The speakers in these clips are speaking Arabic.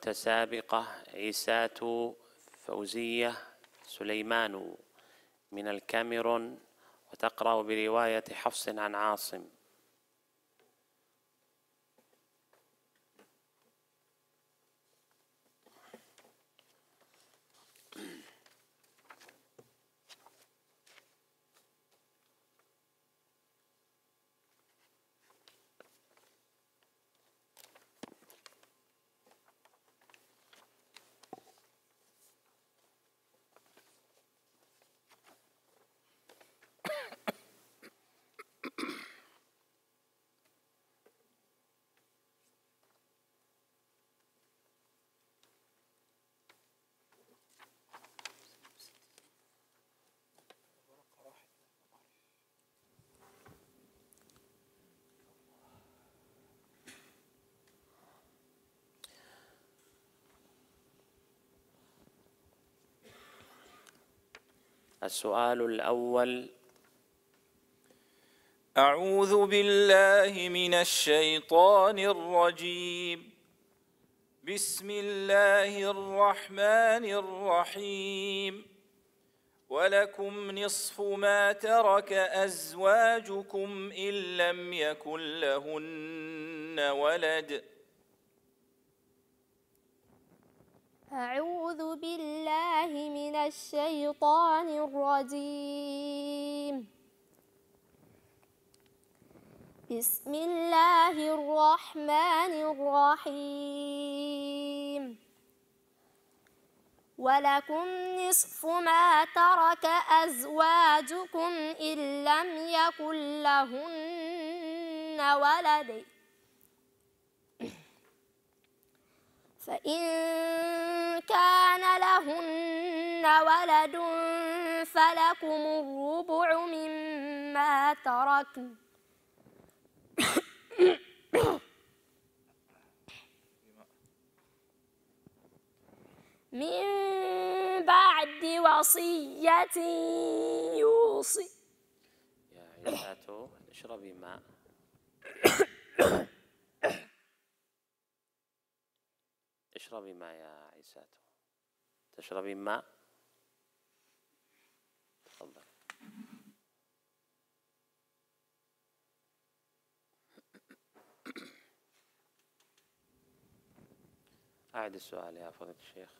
متسابقة عيسات فوزية سليمان من الكاميرون وتقرأ برواية حفص عن عاصم السؤال الأول أعوذ بالله من الشيطان الرجيم بسم الله الرحمن الرحيم ولكم نصف ما ترك أزواجكم إن لم يكن لهن ولد أعوذ بالله من الشيطان الرجيم بسم الله الرحمن الرحيم ولكم نصف ما ترك أزواجكم إن لم يكن لهن ولد فإن كان لهن ولد فلكم الربع مما تركن من بعد وصية يوصي يا عيسى اشربي ماء اشربي ماء يا عيسى تشربين ماء تفضل أعد السؤال يا فضيلة الشيخ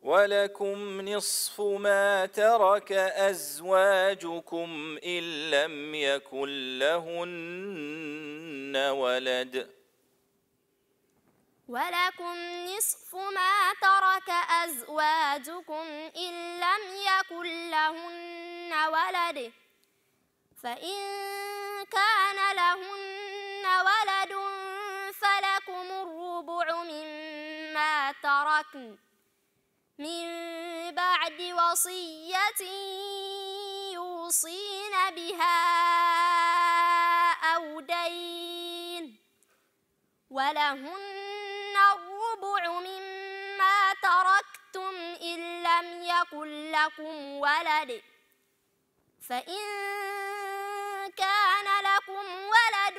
ولكم نصف ما ترك أزواجكم إن لم يكن لهن ولد ولكم نصف ما ترك أزواجكم إن لم يكن لهن ولد فإن كان لهن ولد فلكم الربع مما تركن من بعد وصية يوصين بها أو دين ولهن لكم ولد فإن كان لكم ولد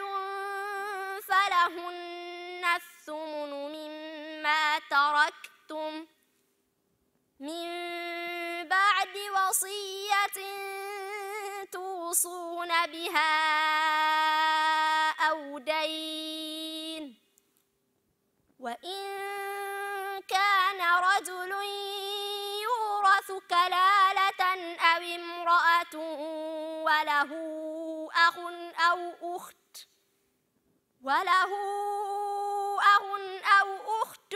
فلهن الثمن مما تركتم من بعد وصية توصون بها أو دين وإن كلالة أو امرأة وله أخ أو أخت وله أخ أو أخت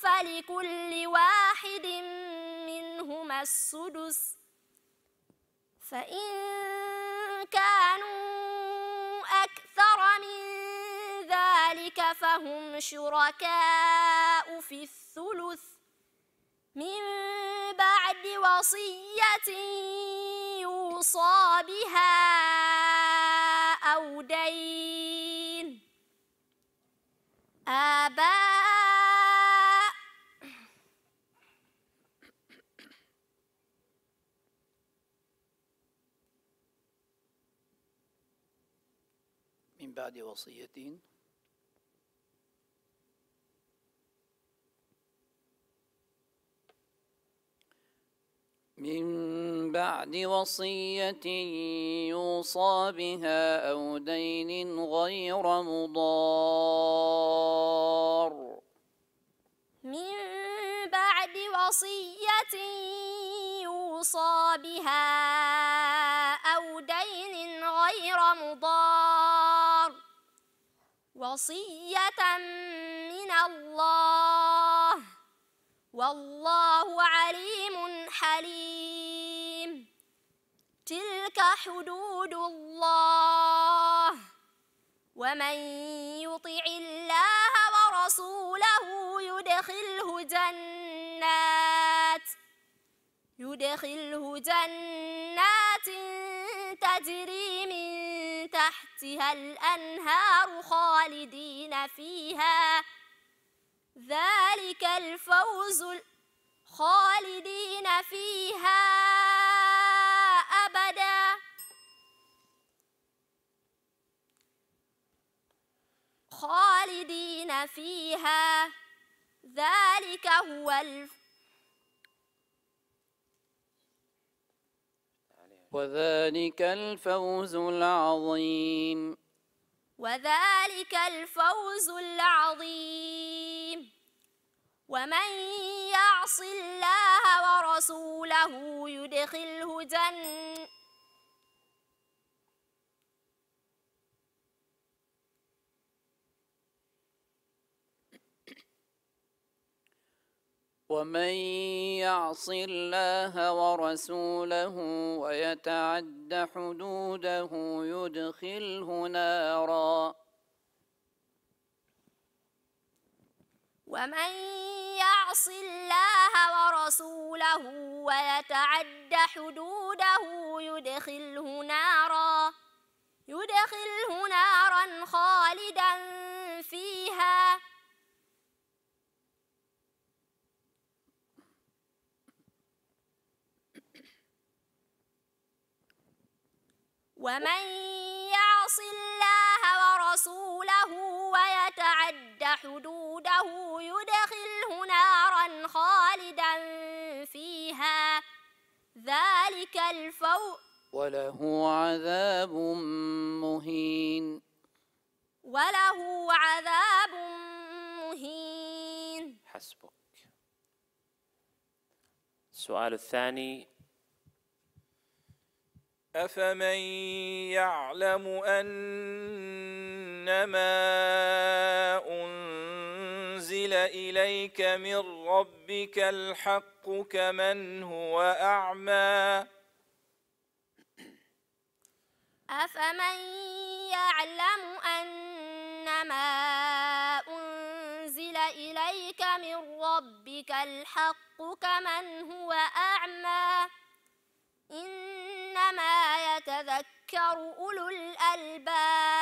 فلكل واحد منهما السدس فإن كانوا أكثر من ذلك فهم شركاء في الثلث من بعد وصية يوصى بها أو دين آباء من بعد وصية من بعد وصية يوصى بها أو دين غير مضار من بعد وصية يوصى بها أو دين غير مضار وصية من الله والله عليم حليم تلك حدود الله ومن يطع الله ورسوله يدخله جنات يدخله جنات تجري من تحتها الأنهار خالدين فيها ذلك الفوز الأكبر خالدين فيها أبدا خالدين فيها ذلك هو الف وذلك الفوز العظيم وذلك الفوز العظيم ومن يعص الله ورسوله يدخله جن ومن يعص الله ورسوله ويتعد حدوده يدخله ناراً ومن يعص الله ورسوله ويتعد حدوده يدخله نارا يدخله نارا خالدا فيها ومن يعص الله ورسوله ويتعد حدوده ربه يدخله نارا خالدا فيها ذلك الفوء وله عذاب مهين وله عذاب مهين حسبك السؤال الثاني أفمن يعلم أنما أنزل إليك من ربك الحق كمن هو أعمى أفمن يعلم أنما أنزل إليك من ربك الحق كمن هو أعمى إنما يتذكر أولو الألباب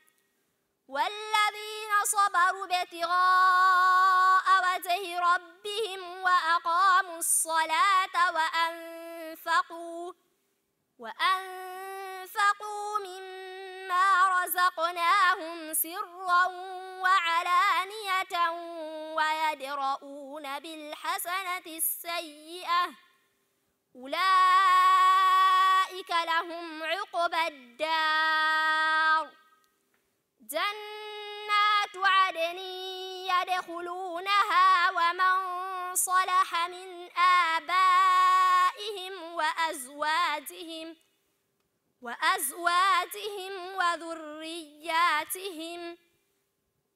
والذين صبروا ابتغاء وجه ربهم وأقاموا الصلاة وأنفقوا وأنفقوا مما رزقناهم سرا وعلانية ويدرؤون بالحسنة السيئة أولئك لهم عقبى الدار جنات عدن يدخلونها ومن صلح من آبائهم وأزواجهم وأزواجهم وذرياتهم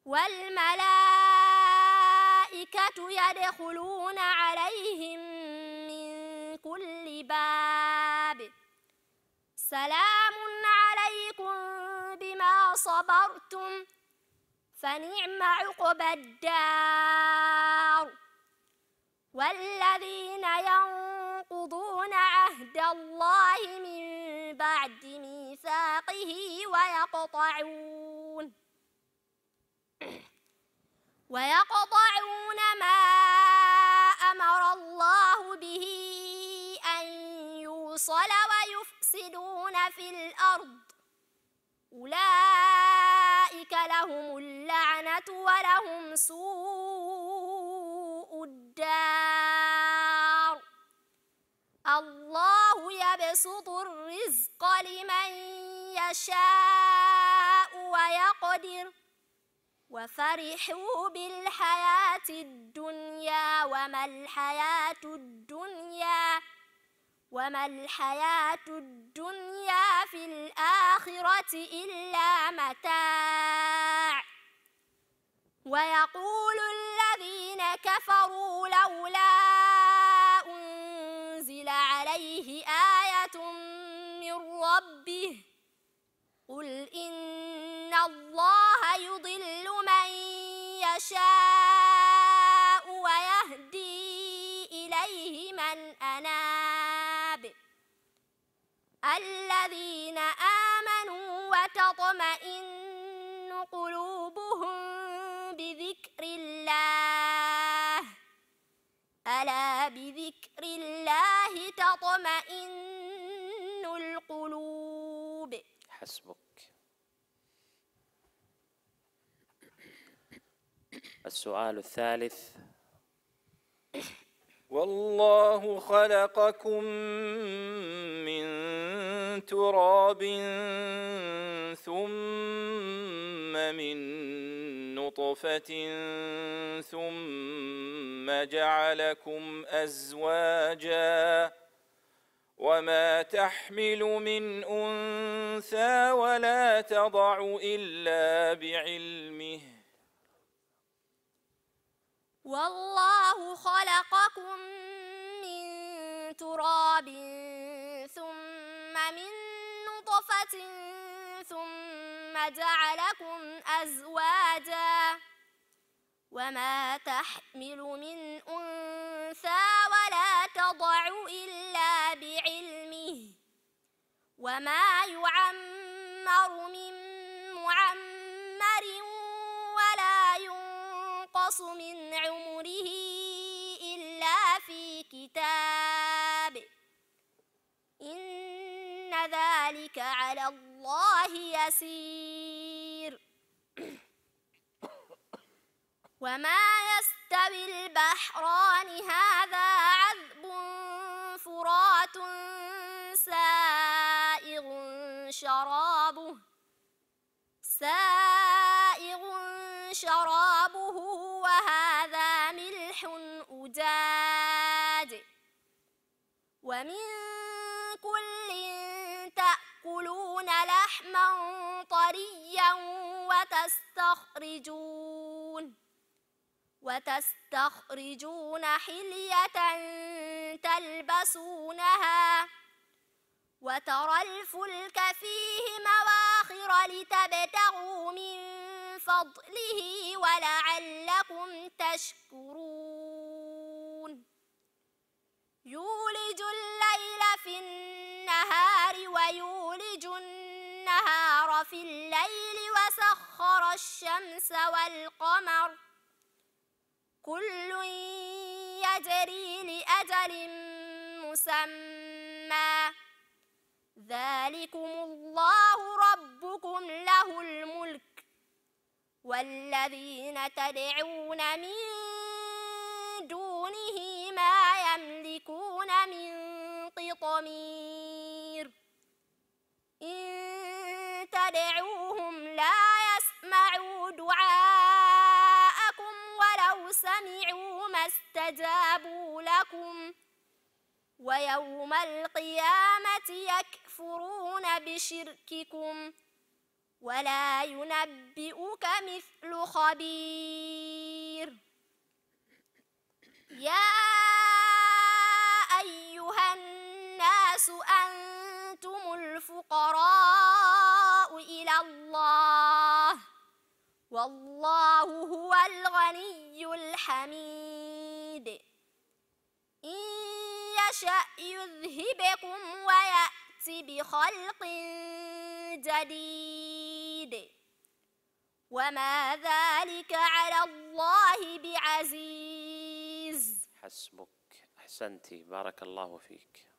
والملائكة يدخلون عليهم من كل باب سلام صبرتم فنعم عقب الدار والذين ينقضون عهد الله من بعد ميثاقه ويقطعون ويقطعون ما أمر الله به أن يوصل ويفسدون في الأرض أولئك لهم اللعنة ولهم سوء الدار الله يبسط الرزق لمن يشاء ويقدر وفرحوا بالحياة الدنيا وما الحياة الدنيا وما الحياة الدنيا في الآخرة إلا متاع ويقول الذين كفروا لولا أنزل عليه آية من ربه قل إن الله يضل من يشاء الذين آمنوا وتطمئن قلوبهم بذكر الله ألا بذكر الله تطمئن القلوب حسبك السؤال الثالث والله خلقكم من تراب ثم من نطفة ثم جعلكم أزواجا وما تحمل من أنثى ولا تضع إلا بعلمه والله خلقكم من تراب ثم من نطفة ثم جعلكم أزواجا وما تحمل من أنثى ولا تضع إلا بعلمه وما يعمر من يقتص من عمره إلا في كتاب إن ذلك على الله يسير وما يستوي البحران هذا عذب فرات سائغ شرابه سائغ شرابه ومن كل تأكلون لحما طريا وتستخرجون وتستخرجون حلية تلبسونها وترى الفلك فيه مواخر لتبتغوا من فضله ولعلكم تشكرون يولج الليل في النهار ويولج النهار في الليل وسخر الشمس والقمر كل يجري لأجل مسمى ذلكم الله ربكم له الملك والذين تدعون من دونه يُنفِقُونَ مِن قِطْمِيرٍ إِن تَدْعُوهُمْ لَا يَسْمَعُوا دُعَاءَكُمْ وَلَوْ سَمِعُوا مَا اسْتَجَابُوا لَكُمْ وَيَوْمَ الْقِيَامَةِ يَكْفُرُونَ بِشِرْكِكُمْ ولا ينبئك مثل خبير يا الناس أنتم الفقراء إلى الله والله هو الغني الحميد إن يشأ يذهبكم ويأتي بخلق جديد وما ذلك على الله بعزيز حسبك أحسنتي بارك الله فيك